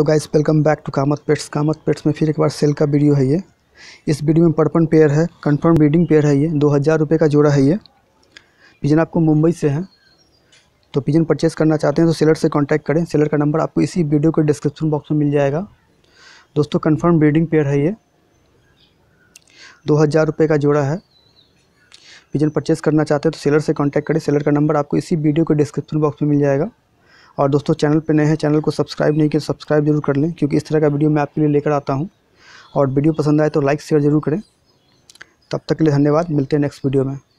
तो guys welcome back to Kamat pets Kamat pets में फिर एक बार सेल का वीडियो है ये इस वीडियो में पर्पन पेयर है कंफर्म ब्रीडिंग पेयर है ये दो हज़ार रुपये का जोड़ा है ये पिजन आपको मुंबई से है तो पिजन परचेस करना चाहते हैं तो सेलर से कॉन्टैक्ट करें सेलर का नंबर आपको इसी वीडियो के डिस्क्रिप्शन बॉक्स में मिल जाएगा दोस्तों कन्फर्म ब्रीडिंग पेयर है ये दो हज़ार रुपये का जोड़ा है पिजन परचेस करना चाहते हैं तो सेलर से कॉन्टैक्ट करें सेलर का नंबर आपको इसी वीडियो के डिस्क्रिप्शन बॉक्स में मिल जाएगा और दोस्तों चैनल पर नए हैं चैनल को सब्सक्राइब नहीं किया तो सब्सक्राइब जरूर कर लें क्योंकि इस तरह का वीडियो मैं आपके लिए लेकर आता हूँ और वीडियो पसंद आए तो लाइक शेयर ज़रूर करें तब तक के लिए धन्यवाद मिलते हैं नेक्स्ट वीडियो में